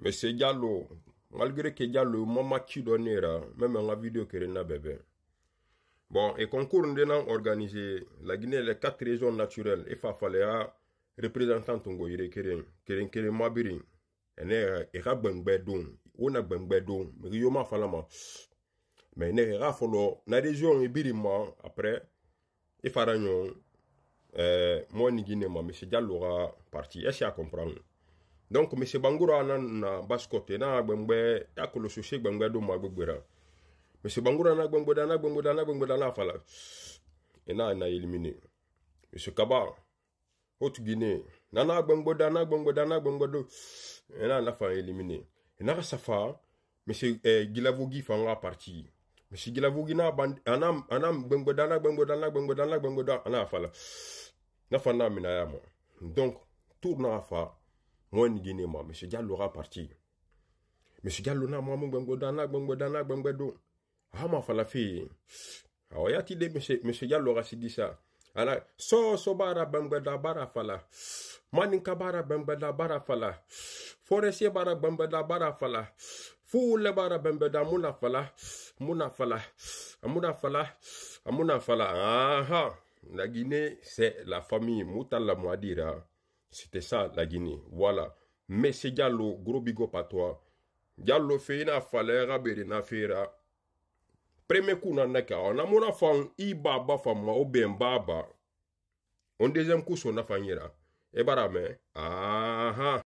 Mais c'est Diallo, malgré que Diallo moma qui pas même la vidéo, video que Rena bébé bon et concours noms organisé la guinée les quatre régions naturelles e fa représentant tongo yire keren keren keren mabiri ene e ka gbɛngbɛ na gbɛngbɛ don mɛgi yoma fala ne na région après e fara ɲɔgɔn euh, ni guinée moi, mais se parti est ce a comprendre donc M. Bangoura n'a na baskote na agbengbe ya koloso do mo Monsieur Bangoura, n'a na agbengbe da na agbengbe na afala na éliminé. Monsieur kaba Haute Guinée na na agbengbe na a na na fa ka safa fa parti M. gilavogi na ban, Anam Il a da na agbengbe na na na donc tour na moi ni gine ma monsieur Diallo aura parti monsieur Diallo na ah, ma mo gbo dana gbo dana do ma fala fi awaya ah, ti de monsieur monsieur Diallo ra dit ça ala so so bara gbo da bara fala maninka bara gbo da bara fala forestier bara gbo da bara fala le bara gbo da muna fala muna fala amuna fala amuna fala aha ah. la Guinée c'est la famille Moutala Mouadira C'était ça, la Guinée. Voilà. Messi Diallo, gros bigot pas toi. Diallo fait na fale, rabere na fera. Premier coup, on a on a mon iba ba fama, ou bien baba. On deuxième coup,